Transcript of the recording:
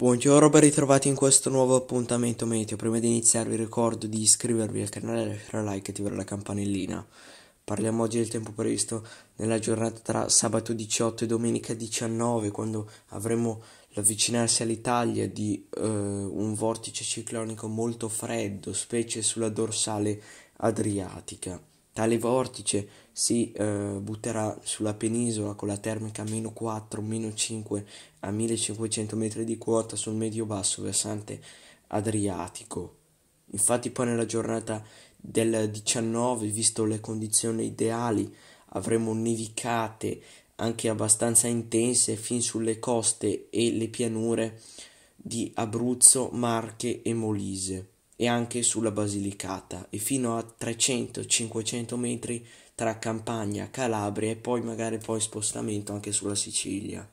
Buongiorno, ben ritrovati in questo nuovo appuntamento meteo. Prima di iniziare vi ricordo di iscrivervi al canale, lasciare like e attivare la campanellina. Parliamo oggi del tempo previsto nella giornata tra sabato 18 e domenica 19, quando avremo l'avvicinarsi all'Italia di eh, un vortice ciclonico molto freddo, specie sulla dorsale adriatica. Tale vortice si eh, butterà sulla penisola con la termica meno 4, meno 5 a 1500 metri di quota sul medio-basso versante adriatico. Infatti poi nella giornata del 19, visto le condizioni ideali, avremo nevicate anche abbastanza intense fin sulle coste e le pianure di Abruzzo, Marche e Molise e anche sulla Basilicata e fino a 300-500 metri tra Campania, Calabria e poi magari poi spostamento anche sulla Sicilia.